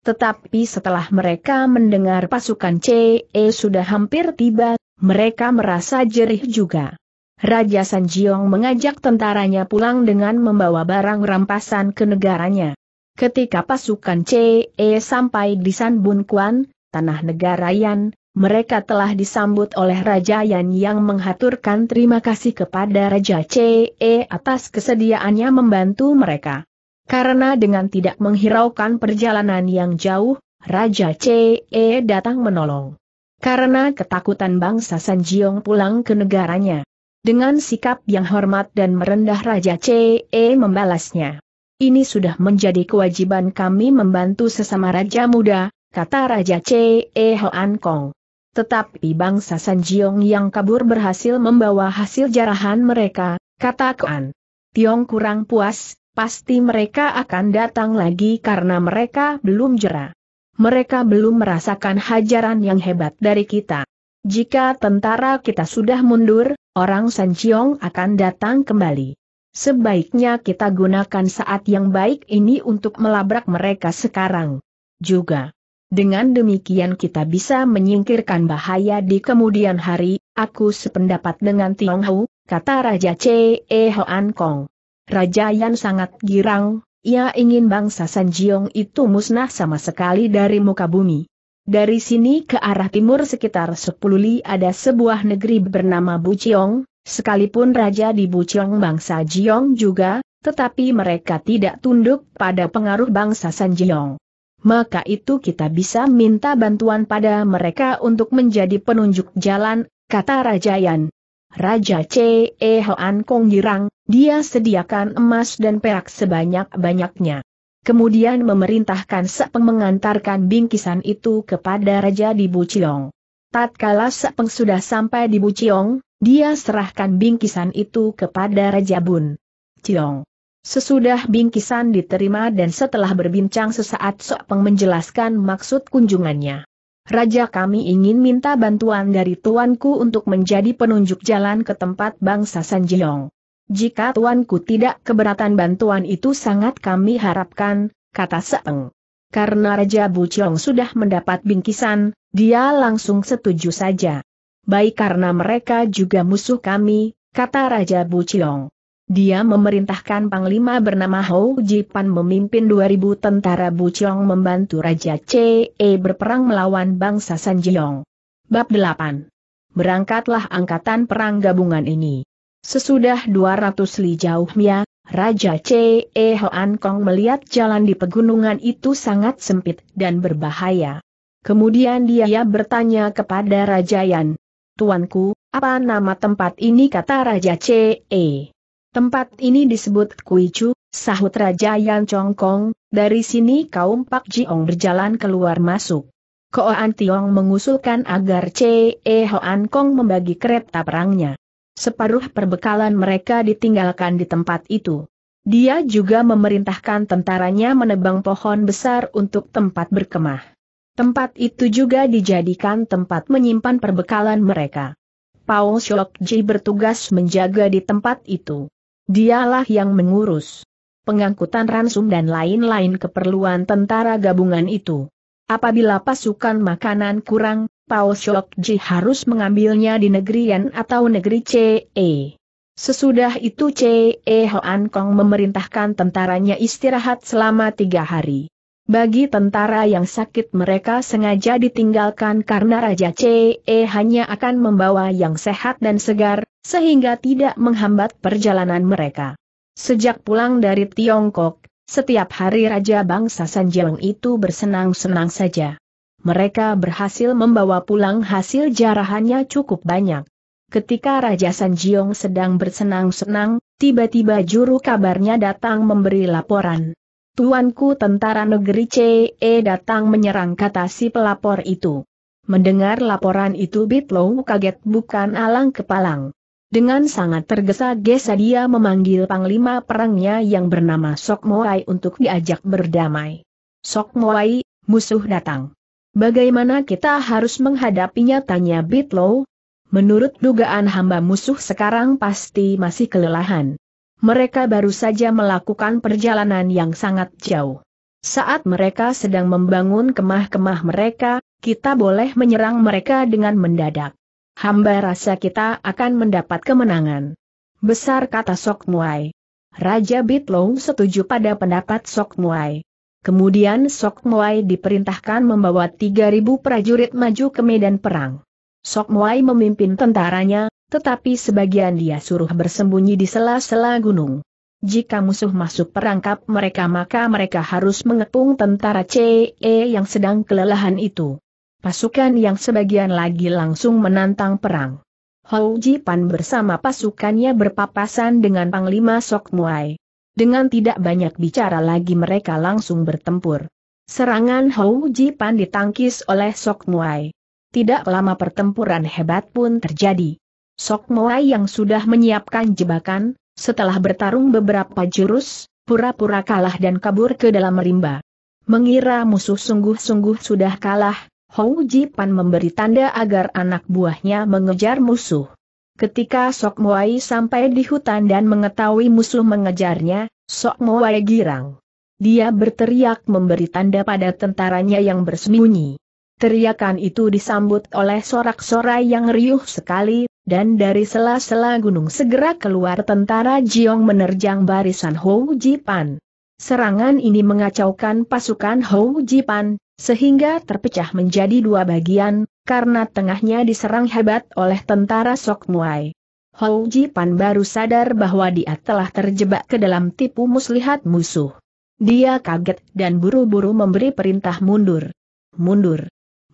Tetapi setelah mereka mendengar pasukan CE sudah hampir tiba, mereka merasa jerih juga. Raja Sanjiong mengajak tentaranya pulang dengan membawa barang rampasan ke negaranya. Ketika pasukan CE sampai di Bun Kuan, tanah negara Yan, mereka telah disambut oleh Raja Yan yang menghaturkan terima kasih kepada Raja CE atas kesediaannya membantu mereka. Karena dengan tidak menghiraukan perjalanan yang jauh, Raja CE datang menolong. Karena ketakutan bangsa Sanjiong pulang ke negaranya. Dengan sikap yang hormat dan merendah Raja CE membalasnya. Ini sudah menjadi kewajiban kami membantu sesama Raja Muda, kata Raja C.E. E. Hoan Kong. Tetapi bangsa Sanjiong yang kabur berhasil membawa hasil jarahan mereka, kata Kuan. Tiong kurang puas, pasti mereka akan datang lagi karena mereka belum jera. Mereka belum merasakan hajaran yang hebat dari kita. Jika tentara kita sudah mundur, orang Sanjiong akan datang kembali. Sebaiknya kita gunakan saat yang baik ini untuk melabrak mereka sekarang. Juga. Dengan demikian kita bisa menyingkirkan bahaya di kemudian hari, aku sependapat dengan Tiong Hou, kata Raja C. E. Hoan Kong. Raja Yan sangat girang, ia ingin bangsa San Jiong itu musnah sama sekali dari muka bumi. Dari sini ke arah timur sekitar 10 li ada sebuah negeri bernama Bu Chiong. Sekalipun Raja di Buciong bangsa Jiong juga, tetapi mereka tidak tunduk pada pengaruh bangsa Sanjiong. Maka itu kita bisa minta bantuan pada mereka untuk menjadi penunjuk jalan, kata Raja Yan. Raja C.E. E Hoan Kong Girang, dia sediakan emas dan perak sebanyak-banyaknya. Kemudian memerintahkan Sepeng mengantarkan bingkisan itu kepada Raja di Buciong. Tatkala Sepeng sudah sampai di Buciong, dia serahkan bingkisan itu kepada Raja Bun. Ciong. Sesudah bingkisan diterima dan setelah berbincang sesaat Sok Peng menjelaskan maksud kunjungannya. Raja kami ingin minta bantuan dari tuanku untuk menjadi penunjuk jalan ke tempat bangsa Sanjiong. Jika tuanku tidak keberatan bantuan itu sangat kami harapkan, kata Seeng. Karena Raja Bu Chiong sudah mendapat bingkisan, dia langsung setuju saja baik karena mereka juga musuh kami, kata Raja Buciong. Dia memerintahkan Panglima bernama Hou Jipan memimpin 2000 tentara Buciong membantu Raja CE berperang melawan bangsa Sanjiong. Bab 8. Berangkatlah angkatan perang gabungan ini. Sesudah 200 li jauhnya, Raja CE Hoan Kong melihat jalan di pegunungan itu sangat sempit dan berbahaya. Kemudian dia bertanya kepada Raja Yan, Tuanku, apa nama tempat ini kata Raja C.E. Tempat ini disebut Kuicu, sahut Raja Yan Chongkong, dari sini kaum Pak Jiong berjalan keluar masuk. Koan Tiong mengusulkan agar C.E. Hoan Kong membagi kereta perangnya. Separuh perbekalan mereka ditinggalkan di tempat itu. Dia juga memerintahkan tentaranya menebang pohon besar untuk tempat berkemah. Tempat itu juga dijadikan tempat menyimpan perbekalan mereka. Paul Shokji bertugas menjaga di tempat itu. Dialah yang mengurus pengangkutan ransum dan lain-lain keperluan tentara gabungan itu. Apabila pasukan makanan kurang, Paul Shokji harus mengambilnya di negeri Yan atau negeri CE. Sesudah itu CE Hoan Kong memerintahkan tentaranya istirahat selama tiga hari. Bagi tentara yang sakit mereka sengaja ditinggalkan karena Raja CE hanya akan membawa yang sehat dan segar, sehingga tidak menghambat perjalanan mereka. Sejak pulang dari Tiongkok, setiap hari Raja Bangsa Sanjeong itu bersenang-senang saja. Mereka berhasil membawa pulang hasil jarahannya cukup banyak. Ketika Raja Sanjiong sedang bersenang-senang, tiba-tiba juru kabarnya datang memberi laporan. Tuanku tentara negeri CE datang menyerang kata si pelapor itu. Mendengar laporan itu Bitlow kaget bukan alang kepalang. Dengan sangat tergesa-gesa dia memanggil panglima perangnya yang bernama Sok Moai untuk diajak berdamai. Sok Moai, musuh datang. Bagaimana kita harus menghadapinya tanya Bitlow? Menurut dugaan hamba musuh sekarang pasti masih kelelahan mereka baru saja melakukan perjalanan yang sangat jauh. Saat mereka sedang membangun kemah-kemah mereka, kita boleh menyerang mereka dengan mendadak. Hamba rasa kita akan mendapat kemenangan. Besar kata Sok Muai. Raja Bitlong setuju pada pendapat Sok Muai. Kemudian Sok Muai diperintahkan membawa 3.000 prajurit maju ke medan perang. Sok Muai memimpin tentaranya, tetapi sebagian dia suruh bersembunyi di sela-sela gunung. Jika musuh masuk perangkap mereka maka mereka harus mengepung tentara CE yang sedang kelelahan itu. Pasukan yang sebagian lagi langsung menantang perang. Hou Pan bersama pasukannya berpapasan dengan Panglima Sok Muai. Dengan tidak banyak bicara lagi mereka langsung bertempur. Serangan Hou Pan ditangkis oleh Sok Muai. Tidak lama pertempuran hebat pun terjadi. Sok Moai yang sudah menyiapkan jebakan, setelah bertarung beberapa jurus, pura-pura kalah dan kabur ke dalam rimba. Mengira musuh sungguh-sungguh sudah kalah, Hou Pan memberi tanda agar anak buahnya mengejar musuh. Ketika Sok Moai sampai di hutan dan mengetahui musuh mengejarnya, Sok Moai girang. Dia berteriak memberi tanda pada tentaranya yang bersembunyi. Teriakan itu disambut oleh sorak-sorai yang riuh sekali, dan dari sela-sela gunung segera keluar tentara Jiong menerjang barisan Hou Jipan. Serangan ini mengacaukan pasukan Hou Jipan, sehingga terpecah menjadi dua bagian, karena tengahnya diserang hebat oleh tentara Sok Muai. Hou Jipan baru sadar bahwa dia telah terjebak ke dalam tipu muslihat musuh. Dia kaget dan buru-buru memberi perintah mundur. Mundur.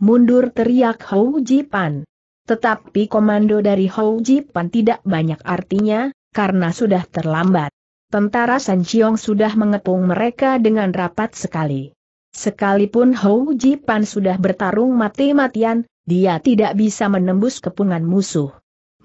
Mundur teriak Hou Jipan. Tetapi komando dari Hou Jipan tidak banyak artinya, karena sudah terlambat. Tentara San Chiong sudah mengepung mereka dengan rapat sekali. Sekalipun Hou Jipan sudah bertarung mati-matian, dia tidak bisa menembus kepungan musuh.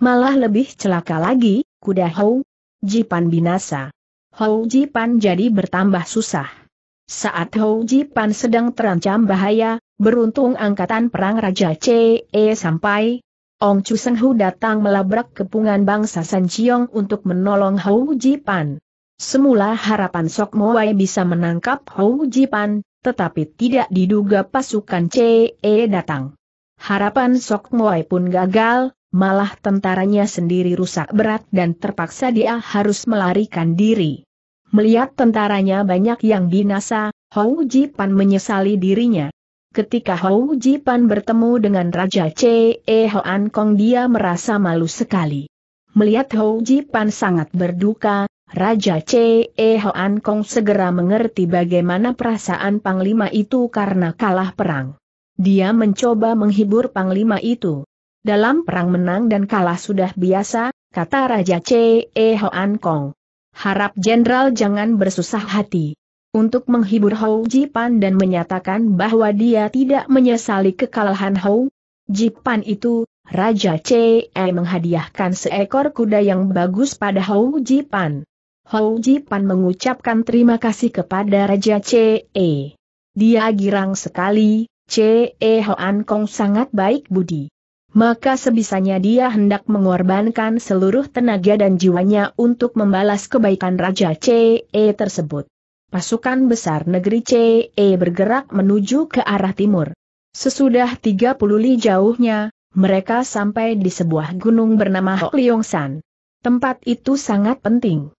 Malah lebih celaka lagi, kuda Hou Jipan binasa. Hou Jipan jadi bertambah susah. Saat Hou Jipan sedang terancam bahaya, beruntung angkatan perang Raja CE sampai, Ong Chu Seng Hu datang melabrak kepungan bangsa San Chiong untuk menolong Hou Jipan. Semula harapan Sok Wai bisa menangkap Hou Jipan, tetapi tidak diduga pasukan CE datang. Harapan Sok Wai pun gagal, malah tentaranya sendiri rusak berat dan terpaksa dia harus melarikan diri. Melihat tentaranya banyak yang binasa, Hou Jipan menyesali dirinya. Ketika Hou Jipan bertemu dengan Raja Che Ho An Kong dia merasa malu sekali. Melihat Hou Jipan sangat berduka, Raja Che Ho An Kong segera mengerti bagaimana perasaan Panglima itu karena kalah perang. Dia mencoba menghibur Panglima itu. Dalam perang menang dan kalah sudah biasa, kata Raja Che Ho An Kong. Harap jenderal jangan bersusah hati. Untuk menghibur Hou Jipan dan menyatakan bahwa dia tidak menyesali kekalahan Hou Jipan itu, Raja CE menghadiahkan seekor kuda yang bagus pada Hou Jipan. Hou Jipan mengucapkan terima kasih kepada Raja CE. Dia girang sekali, CE Hoan Kong sangat baik budi maka sebisanya dia hendak mengorbankan seluruh tenaga dan jiwanya untuk membalas kebaikan Raja CE tersebut. Pasukan besar negeri CE bergerak menuju ke arah timur. Sesudah 30 li jauhnya, mereka sampai di sebuah gunung bernama Hokliongsan. Tempat itu sangat penting.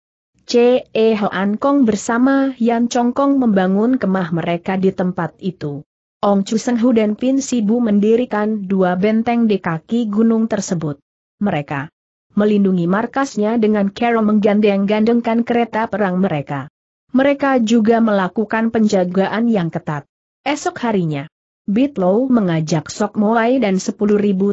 CE Hoan Kong bersama Yan Chong Kong membangun kemah mereka di tempat itu. Om hu dan Pin Sibu mendirikan dua benteng di kaki gunung tersebut. Mereka melindungi markasnya dengan cara menggandeng-gandengkan kereta perang mereka. Mereka juga melakukan penjagaan yang ketat. Esok harinya, Bitlow mengajak Sok Moai dan 10.000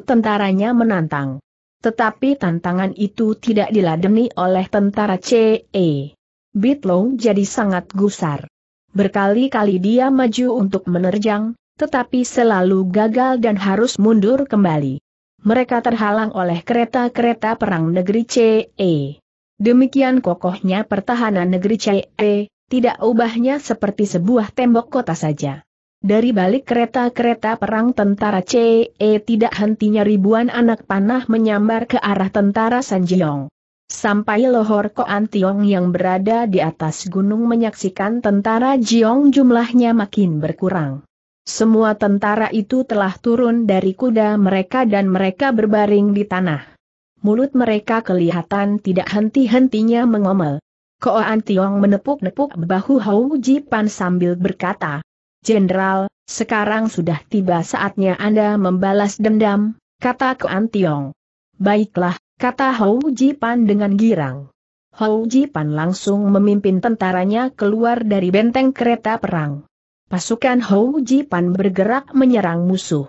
tentaranya menantang. Tetapi tantangan itu tidak diladeni oleh tentara CE. Bitlow jadi sangat gusar. Berkali-kali dia maju untuk menerjang, tetapi selalu gagal dan harus mundur kembali. Mereka terhalang oleh kereta-kereta perang negeri CE. Demikian kokohnya pertahanan negeri CE, tidak ubahnya seperti sebuah tembok kota saja. Dari balik kereta-kereta perang tentara CE tidak hentinya ribuan anak panah menyambar ke arah tentara Sanjiong. Sampai Lohor Koan Tiong yang berada di atas gunung menyaksikan tentara Jiong jumlahnya makin berkurang. Semua tentara itu telah turun dari kuda mereka dan mereka berbaring di tanah. Mulut mereka kelihatan tidak henti-hentinya mengomel. Koan Tiong menepuk-nepuk bahu Hou Jipan sambil berkata, Jenderal, sekarang sudah tiba saatnya Anda membalas dendam, kata Koan Tiong. Baiklah, kata Hou Jipan dengan girang. Hou Jipan langsung memimpin tentaranya keluar dari benteng kereta perang. Pasukan Hou Jipan bergerak menyerang musuh.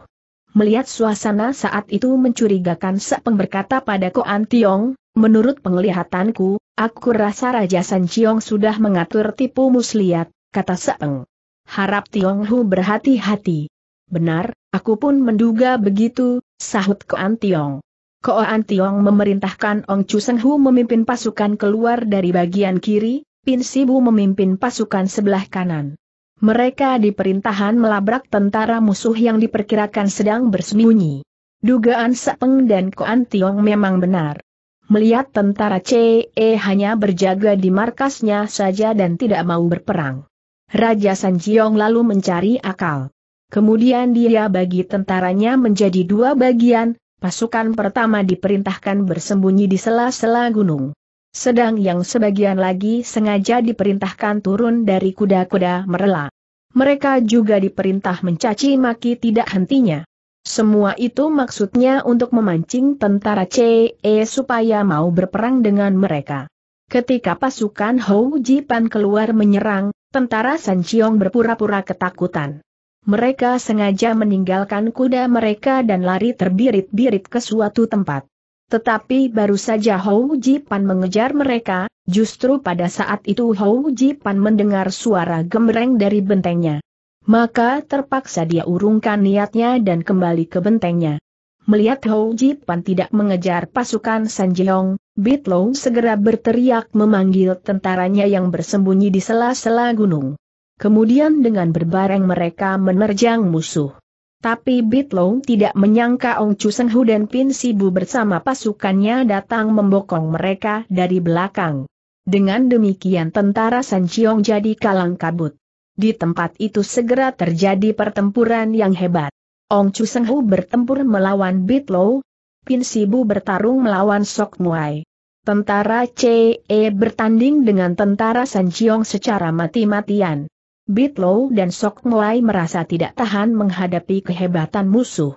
Melihat suasana saat itu mencurigakan Sepeng berkata pada Koan Tiong, menurut penglihatanku, aku rasa Raja San Chiong sudah mengatur tipu muslihat, kata Sepeng. Harap Tiong Hu berhati-hati. Benar, aku pun menduga begitu, sahut Koan Tiong. Ko Antiong memerintahkan Ong Chu Seng Hu memimpin pasukan keluar dari bagian kiri, Pin Sibu memimpin pasukan sebelah kanan. Mereka diperintahkan melabrak tentara musuh yang diperkirakan sedang bersembunyi. Dugaan Sepeng dan Koan Tiong memang benar. Melihat tentara CE hanya berjaga di markasnya saja dan tidak mau berperang. Raja San Jiong lalu mencari akal. Kemudian dia bagi tentaranya menjadi dua bagian, pasukan pertama diperintahkan bersembunyi di sela-sela gunung. Sedang yang sebagian lagi sengaja diperintahkan turun dari kuda-kuda merela. Mereka juga diperintah mencaci maki tidak hentinya. Semua itu maksudnya untuk memancing tentara CE supaya mau berperang dengan mereka. Ketika pasukan Hou Jipan keluar menyerang, tentara San Chiong berpura-pura ketakutan. Mereka sengaja meninggalkan kuda mereka dan lari terbirit-birit ke suatu tempat. Tetapi baru saja Hou Jipan mengejar mereka, justru pada saat itu Hou Jipan mendengar suara gemereng dari bentengnya. Maka terpaksa dia urungkan niatnya dan kembali ke bentengnya. Melihat Hou Jipan tidak mengejar pasukan San Jeong, Bitlow segera berteriak memanggil tentaranya yang bersembunyi di sela-sela gunung. Kemudian dengan berbareng mereka menerjang musuh. Tapi Bitlong tidak menyangka Ong Chusenghu Hu dan Pin Sibu bersama pasukannya datang membokong mereka dari belakang. Dengan demikian tentara San Chiong jadi kalang kabut. Di tempat itu segera terjadi pertempuran yang hebat. Ong Chusenghu Hu bertempur melawan Bitlow, Pin Sibu bertarung melawan Sok Muai. Tentara CE bertanding dengan tentara San Chiong secara mati-matian. Bitlow dan Sok mulai merasa tidak tahan menghadapi kehebatan musuh.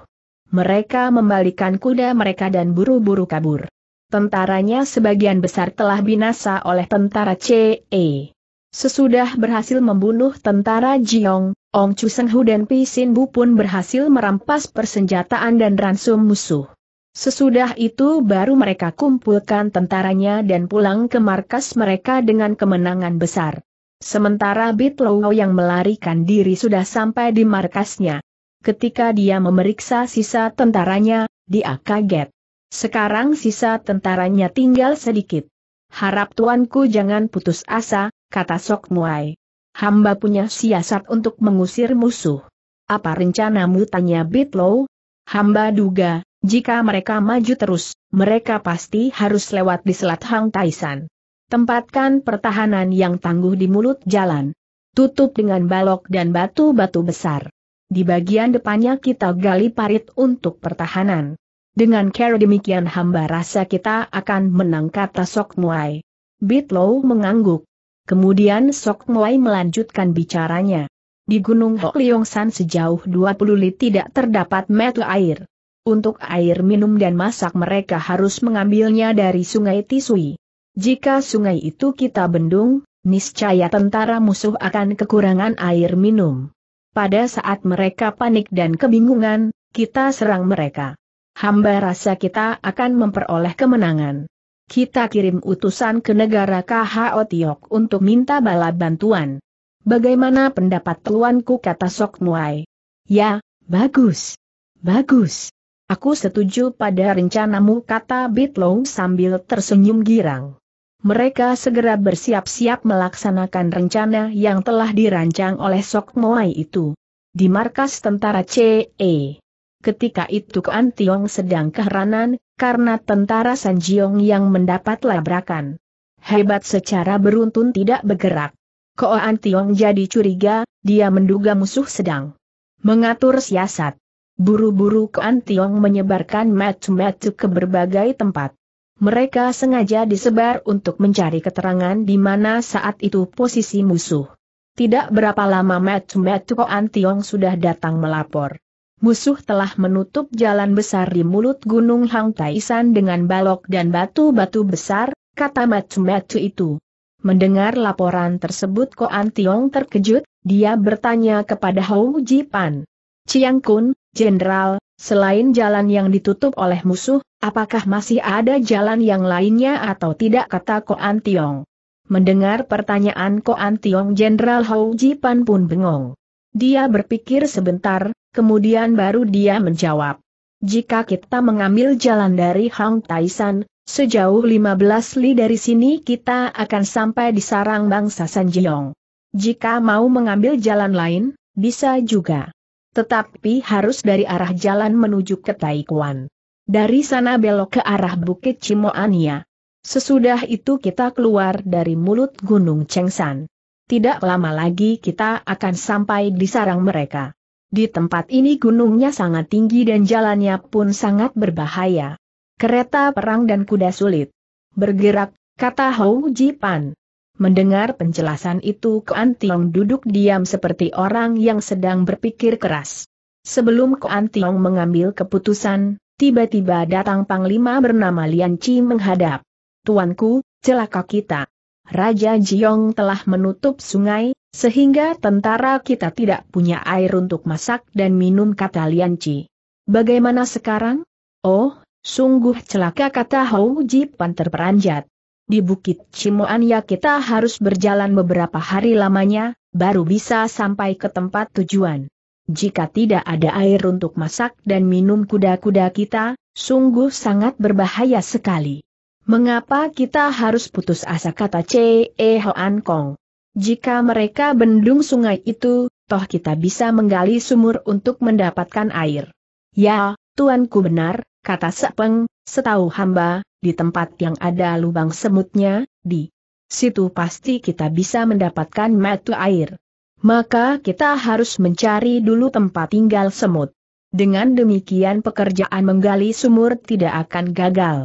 Mereka membalikan kuda mereka dan buru-buru kabur. Tentaranya sebagian besar telah binasa oleh tentara CE. Sesudah berhasil membunuh tentara Jiong, Ong Chusenghu dan Sin Bu pun berhasil merampas persenjataan dan ransum musuh. Sesudah itu baru mereka kumpulkan tentaranya dan pulang ke markas mereka dengan kemenangan besar. Sementara Lowo yang melarikan diri sudah sampai di markasnya. Ketika dia memeriksa sisa tentaranya, dia kaget. Sekarang sisa tentaranya tinggal sedikit. Harap tuanku jangan putus asa, kata Sok Muai. Hamba punya siasat untuk mengusir musuh. Apa rencanamu tanya Bitlow? Hamba duga, jika mereka maju terus, mereka pasti harus lewat di Selat Hang Taisan. Tempatkan pertahanan yang tangguh di mulut jalan. Tutup dengan balok dan batu-batu besar. Di bagian depannya kita gali parit untuk pertahanan. Dengan cara demikian hamba rasa kita akan menang kata Sok Muai. Bitlow mengangguk. Kemudian Sok Muai melanjutkan bicaranya. Di Gunung San sejauh 20 li tidak terdapat mata air. Untuk air minum dan masak mereka harus mengambilnya dari sungai Tisui. Jika sungai itu kita bendung, niscaya tentara musuh akan kekurangan air minum. Pada saat mereka panik dan kebingungan, kita serang mereka. Hamba rasa kita akan memperoleh kemenangan. Kita kirim utusan ke negara KHO Tiok untuk minta bala bantuan. Bagaimana pendapat tuanku kata Sok Muai? Ya, bagus. Bagus. Aku setuju pada rencanamu kata Bitlong sambil tersenyum girang mereka segera bersiap-siap melaksanakan rencana yang telah dirancang oleh Sok Moai itu. Di markas tentara CE. Ketika itu Kuan Tiong sedang keheranan, karena tentara Sanjiong yang mendapat labrakan. Hebat secara beruntun tidak bergerak. Koan Tiong jadi curiga, dia menduga musuh sedang mengatur siasat. Buru-buru Koan Tiong menyebarkan match-match ke berbagai tempat. Mereka sengaja disebar untuk mencari keterangan di mana saat itu posisi musuh. Tidak berapa lama Metu Metu Koan Tiong sudah datang melapor. Musuh telah menutup jalan besar di mulut Gunung Hang Taisan dengan balok dan batu-batu besar, kata Metu Metu itu. Mendengar laporan tersebut Koan Antiong terkejut, dia bertanya kepada Hou Jipan. Chiang Kun, Jenderal, Selain jalan yang ditutup oleh musuh, apakah masih ada jalan yang lainnya atau tidak kata Koan Tiong. Mendengar pertanyaan Koan Tiong Jenderal Hou Jipan pun bengong. Dia berpikir sebentar, kemudian baru dia menjawab. Jika kita mengambil jalan dari Hang Taisan, sejauh 15 li dari sini kita akan sampai di sarang bangsa Sanjilong. Jika mau mengambil jalan lain, bisa juga. Tetapi harus dari arah jalan menuju ke Taikuan. Dari sana belok ke arah Bukit Cimoania. Sesudah itu kita keluar dari mulut Gunung Chengsan. Tidak lama lagi kita akan sampai di sarang mereka. Di tempat ini gunungnya sangat tinggi dan jalannya pun sangat berbahaya. Kereta perang dan kuda sulit. Bergerak, kata Hou Jipan. Mendengar penjelasan itu Kuan Tiong duduk diam seperti orang yang sedang berpikir keras. Sebelum Kuan Tiong mengambil keputusan, tiba-tiba datang Panglima bernama Lian Chi menghadap. Tuanku, celaka kita. Raja Jiong telah menutup sungai, sehingga tentara kita tidak punya air untuk masak dan minum kata Lian Chi. Bagaimana sekarang? Oh, sungguh celaka kata Hou Ji Pan terperanjat. Di Bukit Cimoan ya kita harus berjalan beberapa hari lamanya, baru bisa sampai ke tempat tujuan. Jika tidak ada air untuk masak dan minum kuda-kuda kita, sungguh sangat berbahaya sekali. Mengapa kita harus putus asa kata C.E. Hoan Kong? Jika mereka bendung sungai itu, toh kita bisa menggali sumur untuk mendapatkan air. Ya, tuanku benar, kata Sepeng, setahu hamba, di tempat yang ada lubang semutnya, di situ pasti kita bisa mendapatkan mata air. Maka kita harus mencari dulu tempat tinggal semut. Dengan demikian pekerjaan menggali sumur tidak akan gagal.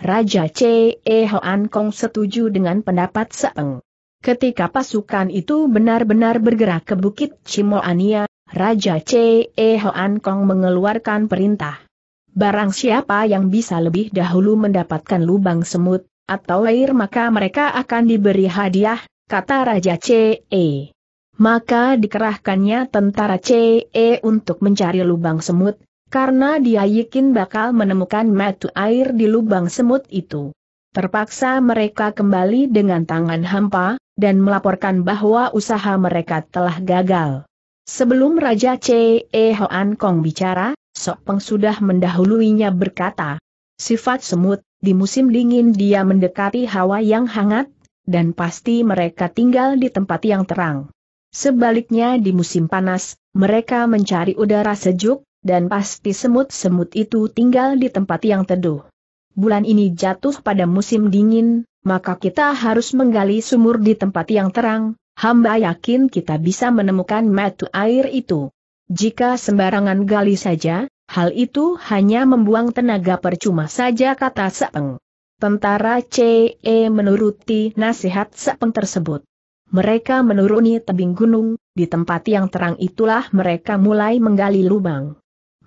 Raja C. E. Hoan Kong setuju dengan pendapat Sepeng. Ketika pasukan itu benar-benar bergerak ke Bukit Cimoania, Raja C. E. Hoan Kong mengeluarkan perintah. Barang siapa yang bisa lebih dahulu mendapatkan lubang semut, atau air maka mereka akan diberi hadiah, kata Raja CE. Maka dikerahkannya tentara CE untuk mencari lubang semut, karena dia yakin bakal menemukan metu air di lubang semut itu. Terpaksa mereka kembali dengan tangan hampa, dan melaporkan bahwa usaha mereka telah gagal. Sebelum Raja CE Hoan Kong bicara, Sok Peng sudah mendahuluinya berkata, sifat semut, di musim dingin dia mendekati hawa yang hangat, dan pasti mereka tinggal di tempat yang terang. Sebaliknya di musim panas, mereka mencari udara sejuk, dan pasti semut-semut itu tinggal di tempat yang teduh. Bulan ini jatuh pada musim dingin, maka kita harus menggali sumur di tempat yang terang, hamba yakin kita bisa menemukan metu air itu. Jika sembarangan gali saja, hal itu hanya membuang tenaga percuma saja kata Sepeng. Tentara CE menuruti nasihat Sepeng tersebut. Mereka menuruni tebing gunung, di tempat yang terang itulah mereka mulai menggali lubang.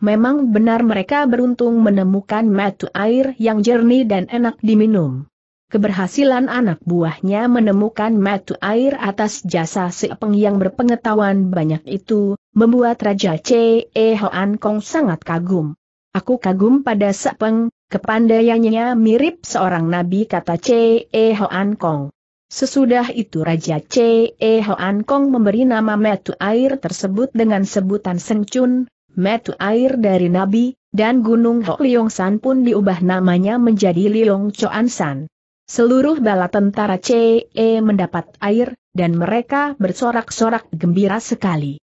Memang benar mereka beruntung menemukan matu air yang jernih dan enak diminum. Keberhasilan anak buahnya menemukan matu air atas jasa sepeng yang berpengetahuan banyak itu, membuat Raja C.E. Hoan Kong sangat kagum. Aku kagum pada sepeng, kepandaiannya mirip seorang nabi kata C.E. Hoan Kong. Sesudah itu Raja C.E. Hoan Kong memberi nama metu air tersebut dengan sebutan Sengcun, metu air dari Nabi, dan Gunung Hok Liong San pun diubah namanya menjadi Liong Choan San. Seluruh bala tentara CE mendapat air, dan mereka bersorak-sorak gembira sekali.